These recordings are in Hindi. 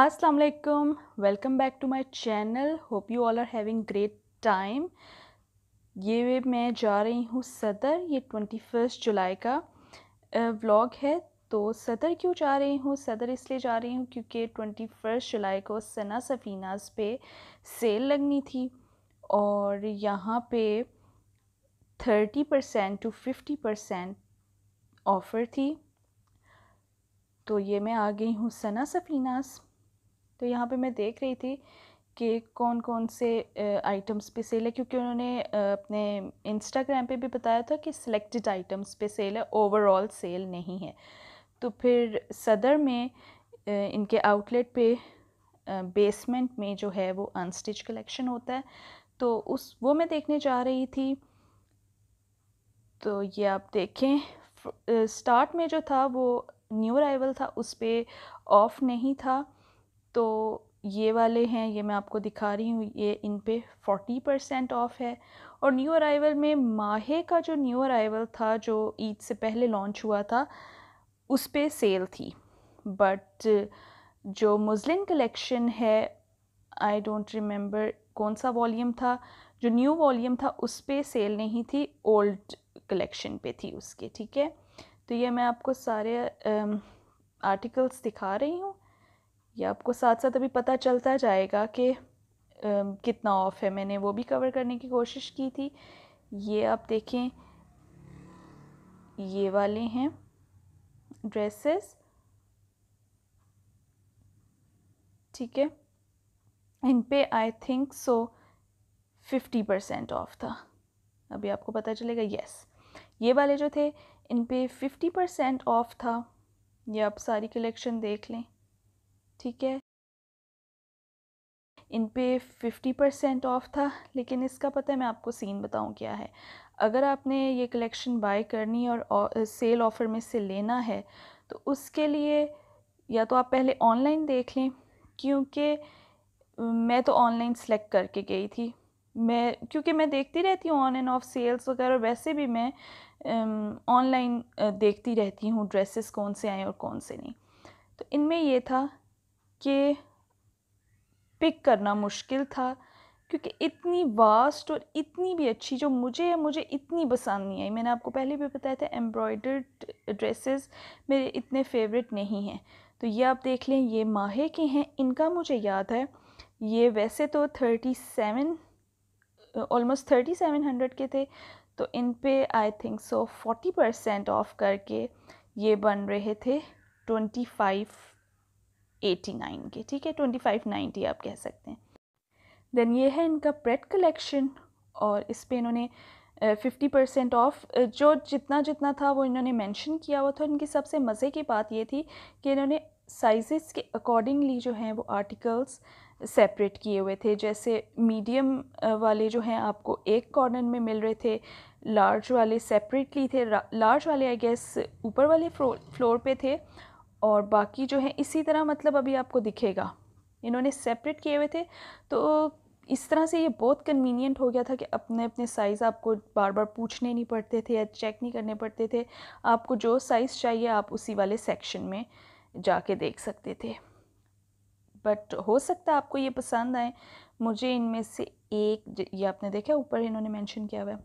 Aslam welcome back to my channel hope you all are having great time ये मैं जा रही हूँ सदर ये ट्वेंटी फर्स्ट जुलाई का व्लॉग है तो सदर क्यों जा रही हूँ सदर इसलिए जा रही हूँ क्योंकि ट्वेंटी फर्स्ट जुलाई को सना सफीनाज़ पे सेल लगनी थी और यहाँ पे thirty percent to fifty percent offer थी तो ये मैं आ गई हूँ सना सफीनाज तो यहाँ पे मैं देख रही थी कि कौन कौन से आइटम्स पे सेल है क्योंकि उन्होंने अपने इंस्टाग्राम पे भी बताया था कि सिलेक्टेड आइटम्स पे सेल है ओवरऑल सेल नहीं है तो फिर सदर में इनके आउटलेट पे बेसमेंट में जो है वो अनस्टिच कलेक्शन होता है तो उस वो मैं देखने जा रही थी तो ये आप देखें स्टार्ट में जो था वो न्यू अराइवल था उस पर ऑफ नहीं था तो ये वाले हैं ये मैं आपको दिखा रही हूँ ये इन पे फोर्टी परसेंट ऑफ़ है और न्यू अराइवल में माहे का जो न्यू अराइवल था जो ईद से पहले लॉन्च हुआ था उस पर सेल थी बट जो मुजलिन कलेक्शन है आई डोंट रिमेंबर कौन सा वॉल्यूम था जो न्यू वॉल्यूम था उस पर सेल नहीं थी ओल्ड कलेक्शन पे थी उसके ठीक है तो ये मैं आपको सारे आर्टिकल्स दिखा रही हूँ ये आपको साथ साथ अभी पता चलता जाएगा कि कितना ऑफ है मैंने वो भी कवर करने की कोशिश की थी ये आप देखें ये वाले हैं ड्रेसेस ठीक है इन पे I think so fifty percent off था अभी आपको पता चलेगा यस ये वाले जो थे इन पे फिफ्टी परसेंट ऑफ था ये आप सारी कलेक्शन देख लें ठीक है इन पे फिफ्टी परसेंट ऑफ था लेकिन इसका पता है मैं आपको सीन बताऊं क्या है अगर आपने ये कलेक्शन बाय करनी और, सेल ऑफ़र में से लेना है तो उसके लिए या तो आप पहले ऑनलाइन देख लें क्योंकि मैं तो ऑनलाइन सेलेक्ट करके गई थी मैं क्योंकि मैं देखती रहती हूँ ऑन एंड ऑफ सेल्स वगैरह वैसे भी मैं ऑनलाइन देखती रहती हूँ ड्रेसेस कौन से आए और कौन से नहीं तो इनमें यह था के पिक करना मुश्किल था क्योंकि इतनी वास्ट और इतनी भी अच्छी जो मुझे है मुझे इतनी पसंद नहीं आई मैंने आपको पहले भी बताया था एम्ब्रॉयडर्ड ड्रेसेस मेरे इतने फेवरेट नहीं हैं तो ये आप देख लें ये माहे के हैं इनका मुझे याद है ये वैसे तो thirty seven almost thirty seven hundred के थे तो इन पे I think so forty percent off करके ये बन रहे थे ट्वेंटी फाइव एटी नाइन के ठीक है ट्वेंटी फाइव नाइन्टी आप कह सकते हैं देन ये है इनका प्रेड कलेक्शन और इस पर इन्होंने फिफ्टी परसेंट ऑफ जो जितना जितना था वो इन्होंने मेंशन किया हुआ था इनकी सबसे मज़े की बात ये थी कि इन्होंने साइज़ के अकॉर्डिंगली जो हैं वो आर्टिकल्स सेपरेट किए हुए थे जैसे मीडियम वाले जो हैं आपको एक कॉर्नर में मिल रहे थे लार्ज वाले सेपरेटली थे लार्ज वाले आई गेस ऊपर वाले फ्लोर पे थे और बाकी जो है इसी तरह मतलब अभी आपको दिखेगा इन्होंने सेपरेट किए हुए थे तो इस तरह से ये बहुत कन्वीनियंट हो गया था कि अपने अपने साइज़ आपको बार बार पूछने नहीं पड़ते थे या चेक नहीं करने पड़ते थे आपको जो साइज़ चाहिए आप उसी वाले सेक्शन में जाके देख सकते थे बट हो सकता है आपको ये पसंद आए मुझे इनमें से एक ये आपने देखा ऊपर इन्होंने मेंशन किया हुआ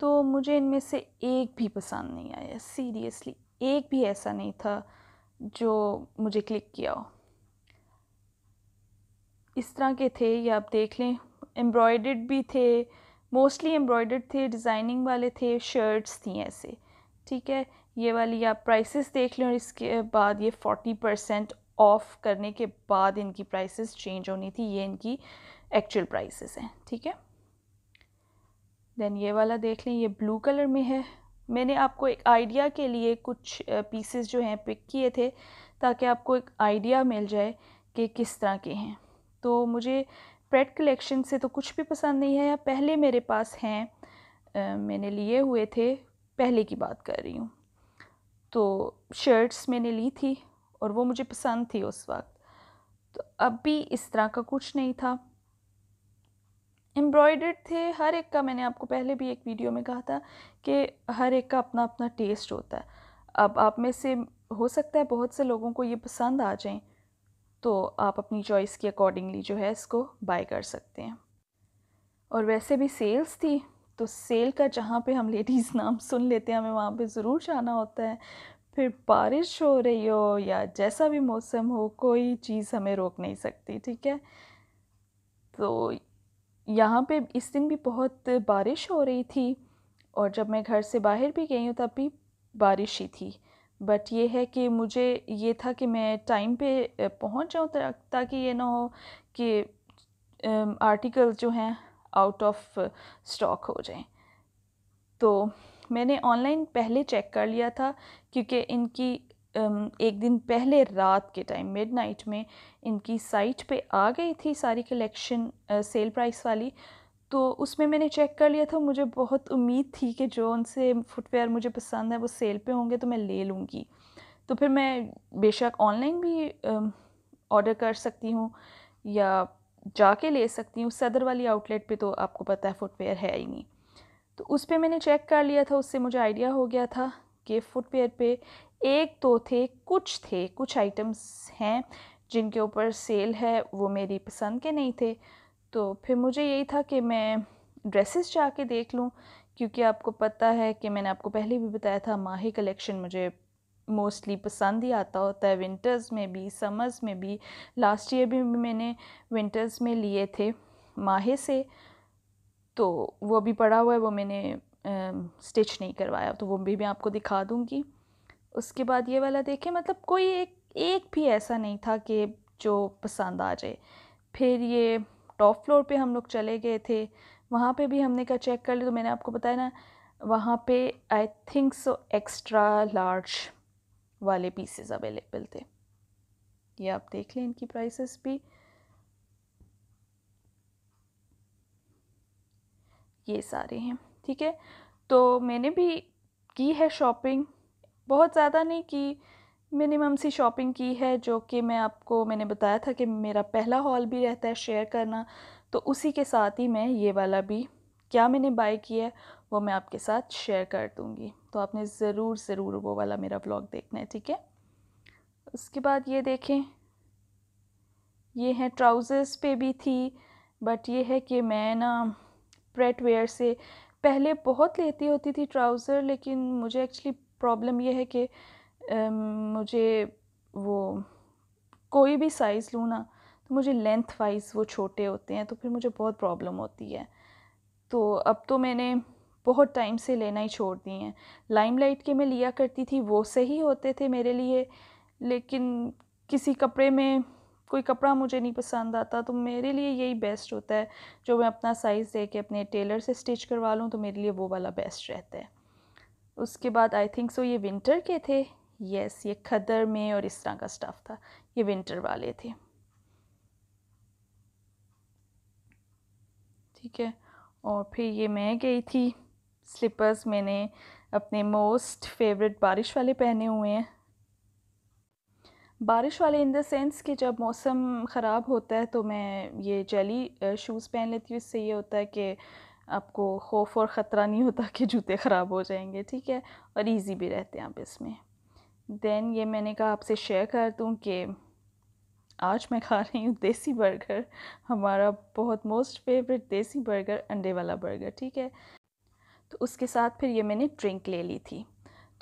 तो मुझे इनमें से एक भी पसंद नहीं आया सीरियसली एक भी ऐसा नहीं था जो मुझे क्लिक किया हो इस तरह के थे ये आप देख लें एम्ब्रॉयड भी थे मोस्टली एम्ब्रॉयड थे डिज़ाइनिंग वाले थे शर्ट्स थी ऐसे ठीक है ये वाली आप प्राइसेस देख लें और इसके बाद ये फ़ोर्टी परसेंट ऑफ़ करने के बाद इनकी प्राइसेस चेंज होनी थी ये इनकी एक्चुअल प्राइसेस हैं ठीक है देन ये वाला देख लें ये ब्लू कलर में है मैंने आपको एक आइडिया के लिए कुछ पीसेस जो हैं पिक किए थे ताकि आपको एक आइडिया मिल जाए कि किस तरह के हैं तो मुझे प्रेट कलेक्शन से तो कुछ भी पसंद नहीं है पहले मेरे पास हैं मैंने लिए हुए थे पहले की बात कर रही हूँ तो शर्ट्स मैंने ली थी और वो मुझे पसंद थी उस वक्त तो अब भी इस तरह का कुछ नहीं था एम्ब्रॉयडर्ड थे हर एक का मैंने आपको पहले भी एक वीडियो में कहा था कि हर एक का अपना अपना टेस्ट होता है अब आप में से हो सकता है बहुत से लोगों को ये पसंद आ जाएं तो आप अपनी चॉइस के अकॉर्डिंगली जो है इसको बाय कर सकते हैं और वैसे भी सेल्स थी तो सेल का जहाँ पे हम लेडीज़ नाम सुन लेते हैं हमें वहाँ पे ज़रूर जाना होता है फिर बारिश हो रही हो या जैसा भी मौसम हो कोई चीज़ हमें रोक नहीं सकती ठीक है तो यहाँ पे इस दिन भी बहुत बारिश हो रही थी और जब मैं घर से बाहर भी गई हूँ तब भी बारिश ही थी बट ये है कि मुझे ये था कि मैं टाइम पे पहुँच जाऊँ ताकि ये ना हो कि आर्टिकल जो हैं आउट ऑफ स्टॉक हो जाएं तो मैंने ऑनलाइन पहले चेक कर लिया था क्योंकि इनकी एक दिन पहले रात के टाइम मिडनाइट में इनकी साइट पे आ गई थी सारी कलेक्शन सेल प्राइस वाली तो उसमें मैंने चेक कर लिया था मुझे बहुत उम्मीद थी कि जो उनसे फुटवेयर मुझे पसंद है वो सेल पे होंगे तो मैं ले लूँगी तो फिर मैं बेशक ऑनलाइन भी ऑर्डर कर सकती हूँ या जाके ले सकती हूँ सदर वाली आउटलेट पे तो आपको पता है फुटवेयर है ही नहीं तो उस पर मैंने चेक कर लिया था उससे मुझे आइडिया हो गया था कि फुटवेयर पे एक तो थे कुछ थे कुछ आइटम्स हैं जिनके ऊपर सेल है वो मेरी पसंद के नहीं थे तो फिर मुझे यही था कि मैं ड्रेसेस जाके देख लूँ क्योंकि आपको पता है कि मैंने आपको पहले भी बताया था माही कलेक्शन मुझे मोस्टली पसंद ही आता होता है विंटर्स में भी समर्स में भी लास्ट ईयर भी मैंने विंटर्स में लिए थे माहे से तो वो अभी पड़ा हुआ है वो मैंने स्टिच नहीं करवाया तो वो भी मैं आपको दिखा दूँगी उसके बाद ये वाला देखें मतलब कोई एक एक भी ऐसा नहीं था कि जो पसंद आ जाए फिर ये टॉप फ्लोर पे हम लोग चले गए थे वहाँ पे भी हमने कहा चेक कर लिया तो मैंने आपको बताया ना वहाँ पे I think so extra large वाले पीसेस अवेलेबल थे ये आप देख लें इनकी प्राइसेस भी ये सारे हैं ठीक है तो मैंने भी की है शॉपिंग बहुत ज़्यादा नहीं की मिनिमम सी शॉपिंग की है जो कि मैं आपको मैंने बताया था कि मेरा पहला हॉल भी रहता है शेयर करना तो उसी के साथ ही मैं ये वाला भी क्या मैंने बाय किया है वो मैं आपके साथ शेयर कर दूँगी तो आपने ज़रूर ज़रूर वो वाला मेरा ब्लॉग देखना है ठीक है उसके बाद ये देखें ये हैं ट्राउज़र्स पे भी थी बट ये है कि मैं ना प्रेट वेयर से पहले बहुत लेती होती थी ट्राउज़र लेकिन मुझे एक्चुअली प्रॉब्लम ये है कि मुझे वो कोई भी साइज़ लूँ ना तो मुझे लेंथ वाइज वो छोटे होते हैं तो फिर मुझे बहुत प्रॉब्लम होती है तो अब तो मैंने बहुत टाइम से लेना ही छोड़ दिए हैं लाइमलाइट के मैं लिया करती थी वो सही होते थे मेरे लिए लेकिन किसी कपड़े में कोई कपड़ा मुझे नहीं पसंद आता तो मेरे लिए यही बेस्ट होता है जो मैं अपना साइज़ दे के अपने टेलर से स्टिच करवा लूँ तो मेरे लिए वो वाला बेस्ट रहता है उसके बाद आई थिंक सो ये विंटर के थे यस yes, ये खदर में और इस तरह का स्टफ़ था ये विंटर वाले थे ठीक है और फिर ये मैं गई थी स्लीपर्स मैंने अपने मोस्ट फेवरेट बारिश वाले पहने हुए हैं बारिश वाले इन द सेंस कि जब मौसम ख़राब होता है तो मैं ये जेली शूज़ पहन लेती हूँ इससे ये होता है कि आपको खौफ और ख़तरा नहीं होता कि जूते ख़राब हो जाएंगे ठीक है और इजी भी रहते हैं आप इसमें दैन ये मैंने कहा आपसे शेयर कर दूँ कि आज मैं खा रही हूँ देसी बर्गर हमारा बहुत मोस्ट फेवरेट देसी बर्गर अंडे वाला बर्गर ठीक है तो उसके साथ फिर ये मैंने ड्रिंक ले ली थी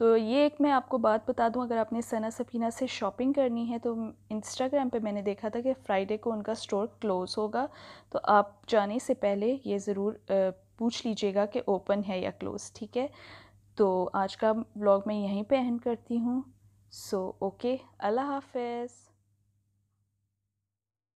तो ये एक मैं आपको बात बता दूं अगर आपने सना सफीना से शॉपिंग करनी है तो इंस्टाग्राम पे मैंने देखा था कि फ्राइडे को उनका स्टोर क्लोज़ होगा तो आप जाने से पहले ये ज़रूर पूछ लीजिएगा कि ओपन है या क्लोज़ ठीक है तो आज का ब्लॉग मैं यहीं पे एंड करती हूँ सो ओके अल्लाह हाफिज़